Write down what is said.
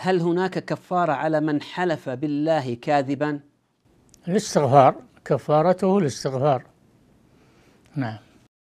هل هناك كفارة على من حلف بالله كاذبا؟ الاستغفار كفارته الاستغفار نعم